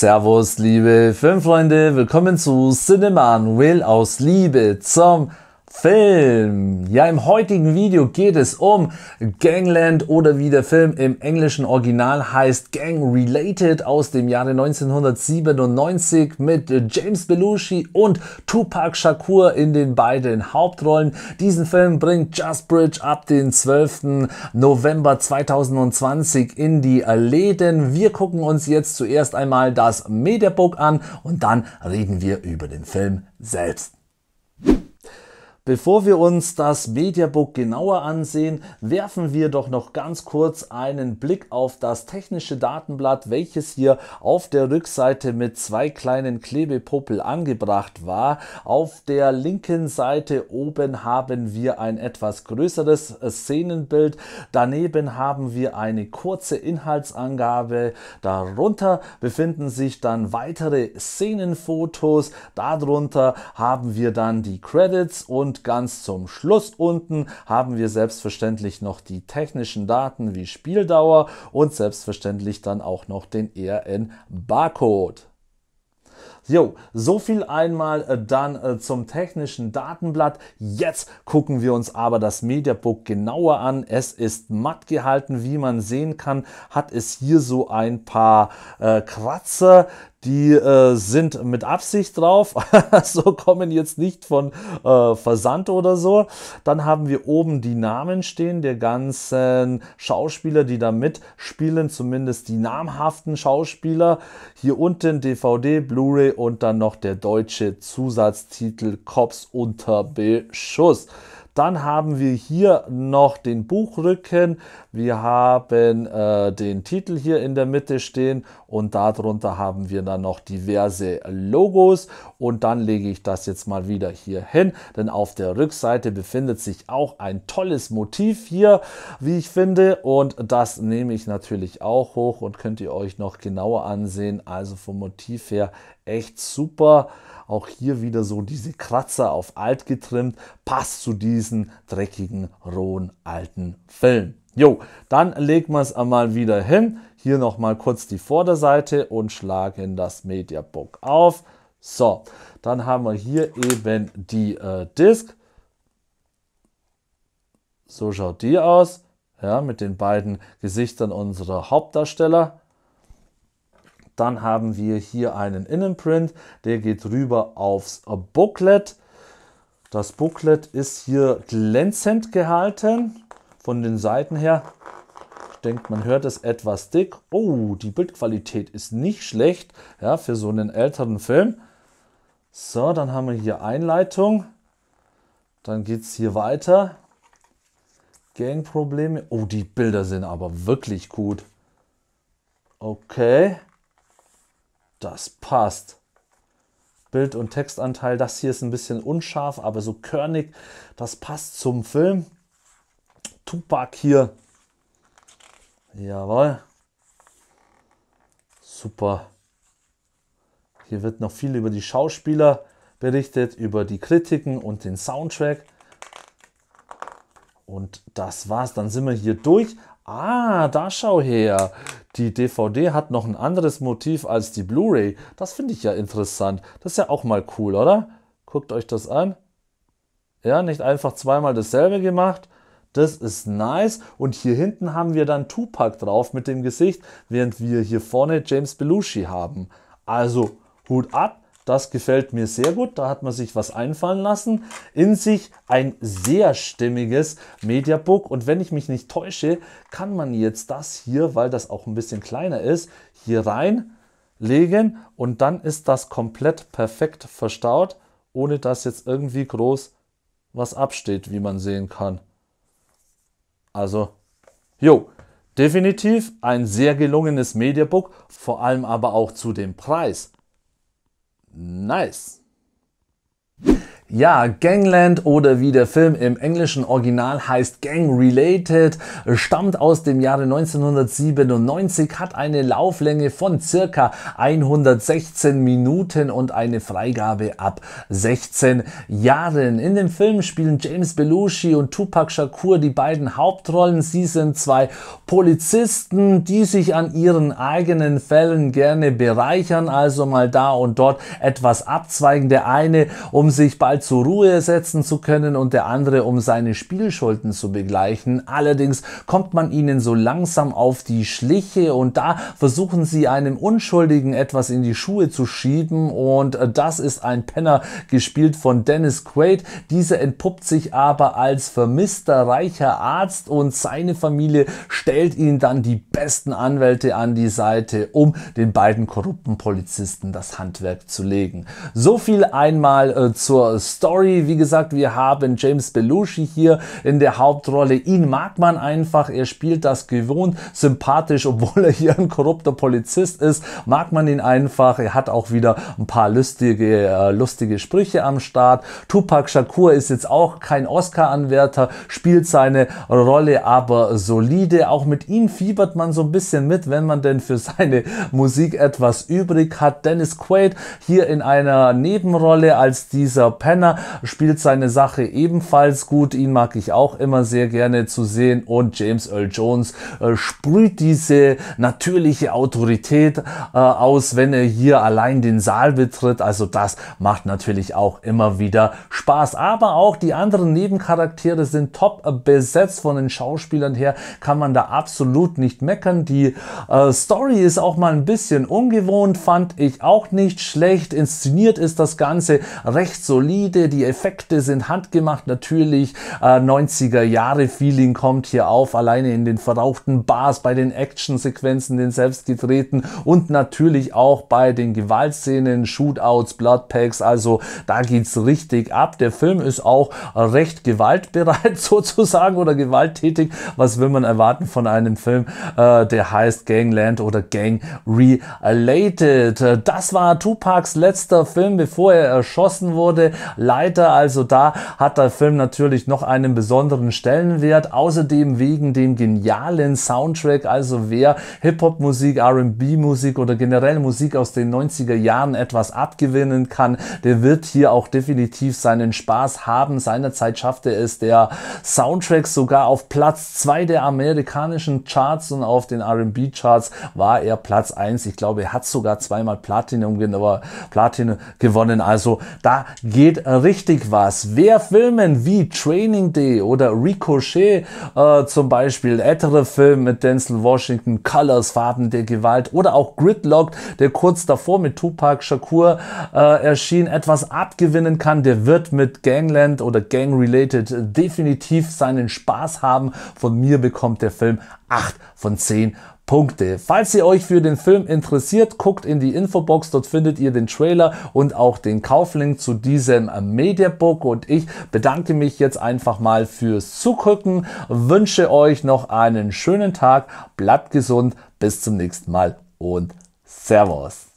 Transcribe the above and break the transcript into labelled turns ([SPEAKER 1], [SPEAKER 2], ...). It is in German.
[SPEAKER 1] Servus, liebe Filmfreunde, willkommen zu Cinema Will aus Liebe zum Film. Ja, im heutigen Video geht es um Gangland oder wie der Film im englischen Original heißt Gang Related aus dem Jahre 1997 mit James Belushi und Tupac Shakur in den beiden Hauptrollen. Diesen Film bringt Just Bridge ab den 12. November 2020 in die Läden. Wir gucken uns jetzt zuerst einmal das Mediabook an und dann reden wir über den Film selbst. Bevor wir uns das Mediabook genauer ansehen, werfen wir doch noch ganz kurz einen Blick auf das technische Datenblatt, welches hier auf der Rückseite mit zwei kleinen Klebepuppel angebracht war. Auf der linken Seite oben haben wir ein etwas größeres Szenenbild, daneben haben wir eine kurze Inhaltsangabe, darunter befinden sich dann weitere Szenenfotos, darunter haben wir dann die Credits und ganz zum Schluss unten haben wir selbstverständlich noch die technischen Daten wie Spieldauer und selbstverständlich dann auch noch den ERN-Barcode. Jo, so viel einmal äh, dann äh, zum technischen Datenblatt. Jetzt gucken wir uns aber das Mediabook genauer an. Es ist matt gehalten, wie man sehen kann, hat es hier so ein paar äh, Kratzer, die äh, sind mit Absicht drauf, so kommen jetzt nicht von äh, Versand oder so. Dann haben wir oben die Namen stehen der ganzen Schauspieler, die da mitspielen, zumindest die namhaften Schauspieler. Hier unten DVD, Blu-ray und dann noch der deutsche Zusatztitel Cops unter Beschuss. Dann haben wir hier noch den Buchrücken. Wir haben äh, den Titel hier in der Mitte stehen und darunter haben wir dann noch diverse Logos. Und dann lege ich das jetzt mal wieder hier hin, denn auf der Rückseite befindet sich auch ein tolles Motiv hier, wie ich finde. Und das nehme ich natürlich auch hoch und könnt ihr euch noch genauer ansehen. Also vom Motiv her echt super. Auch hier wieder so diese Kratzer auf alt getrimmt. Passt zu diesen dreckigen, rohen, alten Film. Jo, dann legen wir es einmal wieder hin. Hier nochmal kurz die Vorderseite und schlagen das Mediabook auf. So, dann haben wir hier eben die äh, Disk. So schaut die aus. Ja, mit den beiden Gesichtern unserer Hauptdarsteller. Dann haben wir hier einen Innenprint, der geht rüber aufs Booklet. Das Booklet ist hier glänzend gehalten, von den Seiten her. Ich denke, man hört es etwas dick. Oh, die Bildqualität ist nicht schlecht ja, für so einen älteren Film. So, dann haben wir hier Einleitung. Dann geht es hier weiter. Gangprobleme. Oh, die Bilder sind aber wirklich gut. Okay. Das passt. Bild- und Textanteil, das hier ist ein bisschen unscharf, aber so körnig, das passt zum Film. Tupac hier. Jawohl. Super. Hier wird noch viel über die Schauspieler berichtet, über die Kritiken und den Soundtrack. Und das war's. Dann sind wir hier durch. Ah, da schau her. Die DVD hat noch ein anderes Motiv als die Blu-ray. Das finde ich ja interessant. Das ist ja auch mal cool, oder? Guckt euch das an. Ja, nicht einfach zweimal dasselbe gemacht. Das ist nice. Und hier hinten haben wir dann Tupac drauf mit dem Gesicht, während wir hier vorne James Belushi haben. Also Hut ab. Das gefällt mir sehr gut. Da hat man sich was einfallen lassen. In sich ein sehr stimmiges Mediabook. Und wenn ich mich nicht täusche, kann man jetzt das hier, weil das auch ein bisschen kleiner ist, hier reinlegen. Und dann ist das komplett perfekt verstaut, ohne dass jetzt irgendwie groß was absteht, wie man sehen kann. Also, jo, definitiv ein sehr gelungenes Mediabook, vor allem aber auch zu dem Preis. Nice. Ja, Gangland oder wie der Film im englischen Original heißt Gang Related, stammt aus dem Jahre 1997, hat eine Lauflänge von circa 116 Minuten und eine Freigabe ab 16 Jahren. In dem Film spielen James Belushi und Tupac Shakur die beiden Hauptrollen. Sie sind zwei Polizisten, die sich an ihren eigenen Fällen gerne bereichern, also mal da und dort etwas abzweigen. Der eine, um sich bald zur Ruhe setzen zu können und der andere um seine Spielschulden zu begleichen. Allerdings kommt man ihnen so langsam auf die Schliche und da versuchen sie einem Unschuldigen etwas in die Schuhe zu schieben und das ist ein Penner gespielt von Dennis Quaid. Dieser entpuppt sich aber als vermisster reicher Arzt und seine Familie stellt ihn dann die besten Anwälte an die Seite, um den beiden korrupten Polizisten das Handwerk zu legen. So viel einmal äh, zur Story. Wie gesagt, wir haben James Belushi hier in der Hauptrolle. Ihn mag man einfach. Er spielt das gewohnt sympathisch, obwohl er hier ein korrupter Polizist ist. Mag man ihn einfach. Er hat auch wieder ein paar lustige, äh, lustige Sprüche am Start. Tupac Shakur ist jetzt auch kein Oscar-Anwärter, spielt seine Rolle aber solide. Auch mit ihm fiebert man so ein bisschen mit, wenn man denn für seine Musik etwas übrig hat. Dennis Quaid hier in einer Nebenrolle als dieser Pen Renner spielt seine Sache ebenfalls gut. Ihn mag ich auch immer sehr gerne zu sehen. Und James Earl Jones äh, sprüht diese natürliche Autorität äh, aus, wenn er hier allein den Saal betritt. Also das macht natürlich auch immer wieder Spaß. Aber auch die anderen Nebencharaktere sind top besetzt. Von den Schauspielern her kann man da absolut nicht meckern. Die äh, Story ist auch mal ein bisschen ungewohnt, fand ich auch nicht schlecht. Inszeniert ist das Ganze recht solide solide, die Effekte sind handgemacht, natürlich äh, 90er Jahre Feeling kommt hier auf, alleine in den verrauchten Bars, bei den Action-Sequenzen, den gedrehten und natürlich auch bei den Gewaltszenen, Shootouts, Bloodpacks, also da geht's richtig ab. Der Film ist auch recht gewaltbereit sozusagen oder gewalttätig. Was will man erwarten von einem Film, äh, der heißt Gangland oder Gang Related? Das war Tupacs letzter Film, bevor er erschossen wurde. Leiter. Also da hat der Film natürlich noch einen besonderen Stellenwert. Außerdem wegen dem genialen Soundtrack. Also wer Hip-Hop-Musik, RB-Musik oder generell Musik aus den 90er Jahren etwas abgewinnen kann, der wird hier auch definitiv seinen Spaß haben. Seinerzeit schaffte es der Soundtrack sogar auf Platz zwei der amerikanischen Charts und auf den RB-Charts war er Platz eins. Ich glaube, er hat sogar zweimal Platinum, Platin gewonnen. Also da geht richtig was. Wer Filmen wie Training Day oder Ricochet äh, zum Beispiel, ältere Filme mit Denzel Washington, Colors, Farben der Gewalt oder auch Gridlocked, der kurz davor mit Tupac Shakur äh, erschien, etwas abgewinnen kann, der wird mit Gangland oder Gang-Related definitiv seinen Spaß haben. Von mir bekommt der Film 8 von 10 Punkte. Falls ihr euch für den Film interessiert, guckt in die Infobox, dort findet ihr den Trailer und auch den Kauflink zu diesem Mediabook und ich bedanke mich jetzt einfach mal fürs Zugucken, wünsche euch noch einen schönen Tag, bleibt gesund, bis zum nächsten Mal und Servus.